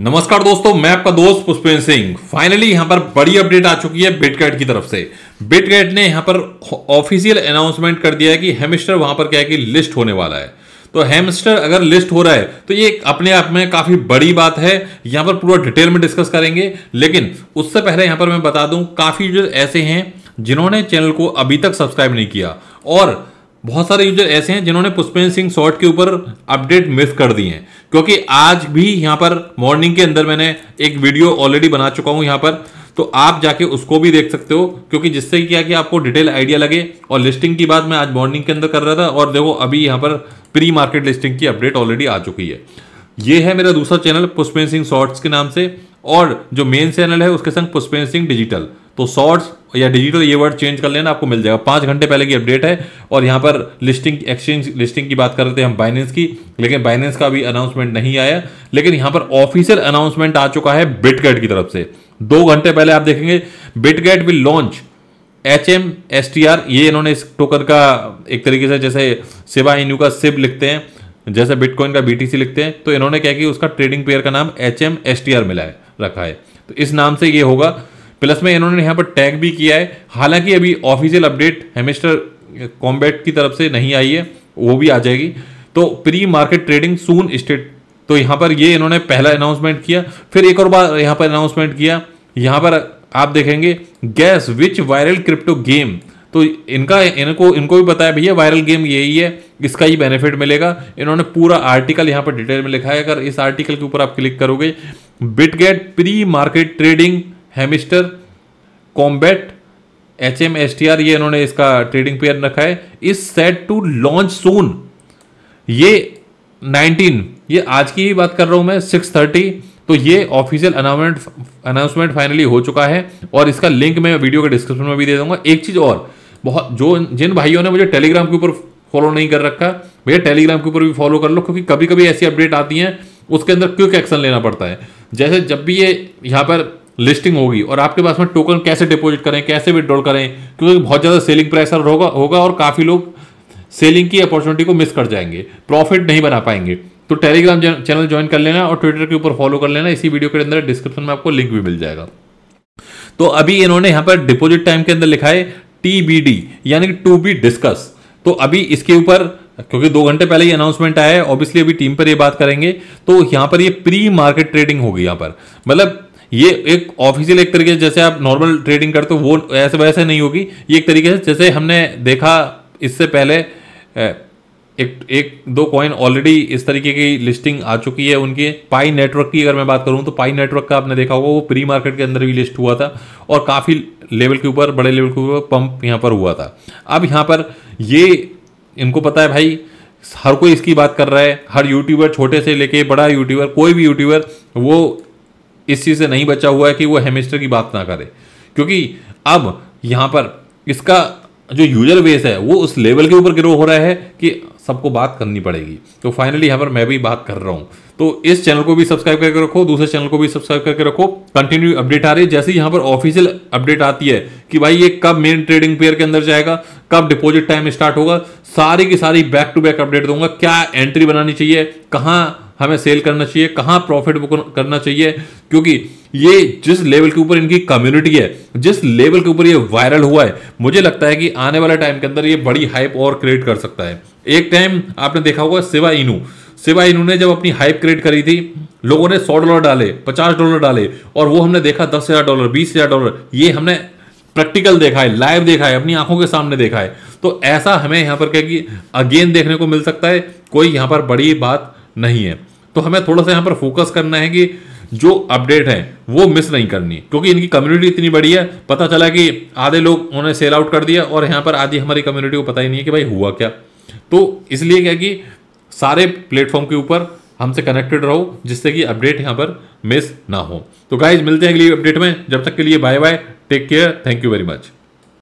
नमस्कार दोस्तों मैं आपका दोस्त पुष्पेंद्र सिंह फाइनली यहां पर बड़ी अपडेट आ चुकी है बिटकेट की तरफ से बिटकेट ने यहां पर ऑफिशियल अनाउंसमेंट कर दिया है कि हेमिस्टर वहां पर क्या है कि लिस्ट होने वाला है तो हेमस्टर अगर लिस्ट हो रहा है तो ये अपने आप में काफी बड़ी बात है यहां पर पूरा डिटेल में डिस्कस करेंगे लेकिन उससे पहले यहां पर मैं बता दूं काफी जो ऐसे हैं जिन्होंने चैनल को अभी तक सब्सक्राइब नहीं किया और बहुत सारे यूजर ऐसे हैं जिन्होंने पुष्पेंद्र सिंह शॉर्ट के ऊपर अपडेट मिस कर दिए हैं क्योंकि आज भी यहां पर मॉर्निंग के अंदर मैंने एक वीडियो ऑलरेडी बना चुका हूं यहां पर तो आप जाके उसको भी देख सकते हो क्योंकि जिससे क्या कि आपको डिटेल आइडिया लगे और लिस्टिंग की बात मैं आज मॉर्निंग के अंदर कर रहा था और देखो अभी यहां पर प्री मार्केट लिस्टिंग की अपडेट ऑलरेडी आ चुकी है ये है मेरा दूसरा चैनल पुष्पेंद्र सिंह शॉर्ट्स के नाम से और जो मेन चैनल है उसके संग पुष्पेंद्र सिंह डिजिटल तो शॉर्ट्स या डिजिटल ये वर्ड चेंज कर लेना आपको मिल जाएगा पाँच घंटे पहले की अपडेट है और यहाँ पर लिस्टिंग एक्सचेंज लिस्टिंग की बात कर रहे थे हम बाइनेंस की लेकिन बाइनेंस का भी अनाउंसमेंट नहीं आया लेकिन यहाँ पर ऑफिशियल अनाउंसमेंट आ चुका है बिटगेट की तरफ से दो घंटे पहले आप देखेंगे Bitget will launch H M S T R ये इन्होंने इस टोकन का एक तरीके से जैसे सेवा इनू का सिब लिखते हैं जैसे बिटकॉइन का बीटीसी लिखते हैं तो इन्होंने क्या कि उसका ट्रेडिंग पेयर का नाम H M S T R मिला है रखा है तो इस नाम से ये होगा प्लस में इन्होंने यहाँ पर टैग भी किया है हालांकि अभी ऑफिशियल अपडेट हेमिस्टर कॉम्बैट की तरफ से नहीं आई है वो भी आ जाएगी तो pre market trading soon state तो यहाँ पर ये इन्होंने पहला अनाउंसमेंट किया फिर एक और बार यहाँ पर अनाउंसमेंट किया यहाँ पर आप देखेंगे guess which viral crypto game तो इनका इनको इनको भी बताया भैया वायरल गेम यही है इसका ही बेनिफिट मिलेगा इन्होंने पूरा आर्टिकल यहाँ पर डिटेल में लिखा है अगर इस आर्टिकल के ऊपर आप क्लिक करोगे Bitget pre market trading Hamster Kombat H M S T R ये इन्होंने इसका ट्रेडिंग पेयर रखा है इस सेट टू लॉन्च सोन ये 19 ये आज की ही बात कर रहा हूं मैं सिक्स थर्टी तो ये ऑफिशियल अनाउंसमेंट अनाउंसमेंट फाइनली हो चुका है और इसका लिंक मैं वीडियो के डिस्क्रिप्शन में भी दे दूंगा एक चीज़ और बहुत जो जिन भाइयों ने मुझे टेलीग्राम के ऊपर फॉलो नहीं कर रखा भैया टेलीग्राम के ऊपर भी फॉलो कर लो क्योंकि कभी कभी ऐसी अपडेट आती हैं उसके अंदर क्विक एक्शन लेना पड़ता है जैसे जब भी ये यहाँ पर लिस्टिंग होगी और आपके पास में टोकन कैसे डिपॉजिट करें कैसे विड्रॉल करें क्योंकि बहुत ज़्यादा सेलिंग प्रेशर होगा होगा और काफ़ी लोग सेलिंग की अपॉर्चुनिटी को मिस कर जाएंगे प्रॉफिट नहीं बना पाएंगे तो टेलीग्राम चैनल ज्वाइन कर लेना और ट्विटर के ऊपर फॉलो कर लेना इसी वीडियो के अंदर डिस्क्रिप्शन में आपको लिंक भी मिल जाएगा तो अभी इन्होंने यहाँ पर डिपॉजिट टाइम के अंदर लिखा है टी यानी कि टू बी डिस्कस तो अभी इसके ऊपर क्योंकि दो घंटे पहले ही अनाउंसमेंट आया है ऑब्वियसली अभी टीम पर ये बात करेंगे तो यहां पर ये प्री मार्केट ट्रेडिंग होगी यहाँ पर मतलब ये एक ऑफिशियल एक तरीके से जैसे आप नॉर्मल ट्रेडिंग करते हो वो ऐसे वैसे नहीं होगी ये एक तरीके से जैसे हमने देखा इससे पहले एक एक दो कॉइन ऑलरेडी इस तरीके की लिस्टिंग आ चुकी है उनकी पाई नेटवर्क की अगर मैं बात करूं तो पाई नेटवर्क का आपने देखा होगा वो प्री मार्केट के अंदर भी लिस्ट हुआ था और काफ़ी लेवल के ऊपर बड़े लेवल के ऊपर पंप यहाँ पर हुआ था अब यहाँ पर ये इनको पता है भाई हर कोई इसकी बात कर रहा है हर यूट्यूबर छोटे से लेके बड़ा यूट्यूबर कोई भी यूट्यूबर वो इस चीज़ से नहीं बचा हुआ है कि वो हेमिस्टर की बात ना करे क्योंकि अब यहां पर इसका जो यूजर बेस है वो उस लेवल के ऊपर ग्रो हो रहा है कि सबको बात करनी पड़ेगी तो फाइनली यहां पर मैं भी बात कर रहा हूं तो इस चैनल को भी सब्सक्राइब करके रखो दूसरे चैनल को भी सब्सक्राइब करके रखो कंटिन्यू अपडेट आ रही है जैसे यहां पर ऑफिशियल अपडेट आती है कि भाई ये कब मेन ट्रेडिंग पेयर के अंदर जाएगा कब डिपॉजिट टाइम स्टार्ट होगा सारी की सारी बैक टू बैक अपडेट दूंगा क्या एंट्री बनानी चाहिए कहां हमें सेल करना चाहिए कहाँ प्रॉफिट बुक करना चाहिए क्योंकि ये जिस लेवल के ऊपर इनकी कम्युनिटी है जिस लेवल के ऊपर ये वायरल हुआ है मुझे लगता है कि आने वाले टाइम के अंदर ये बड़ी हाइप और क्रिएट कर सकता है एक टाइम आपने देखा होगा सिवा इनू सिवा इनू ने जब अपनी हाइप क्रिएट करी थी लोगों ने सौ डॉलर डाले पचास डॉलर डाले और वो हमने देखा दस हज़ार डॉलर बीस हज़ार डॉलर ये हमने प्रैक्टिकल देखा है लाइव देखा है अपनी आंखों के सामने देखा है तो ऐसा हमें यहाँ पर क्या कि अगेन देखने को मिल सकता है कोई यहाँ पर बड़ी बात नहीं है तो हमें थोड़ा सा यहाँ पर फोकस करना है कि जो अपडेट है वो मिस नहीं करनी क्योंकि इनकी कम्युनिटी इतनी बड़ी है पता चला कि आधे लोग उन्हें सेल आउट कर दिया और यहाँ पर आधी हमारी कम्युनिटी को पता ही नहीं है कि भाई हुआ क्या तो इसलिए क्या कि सारे प्लेटफॉर्म के ऊपर हमसे कनेक्टेड रहो जिससे कि अपडेट यहाँ पर मिस ना हो तो गाइज मिलते हैं अगली अपडेट में जब तक के लिए bye bye take care thank you very much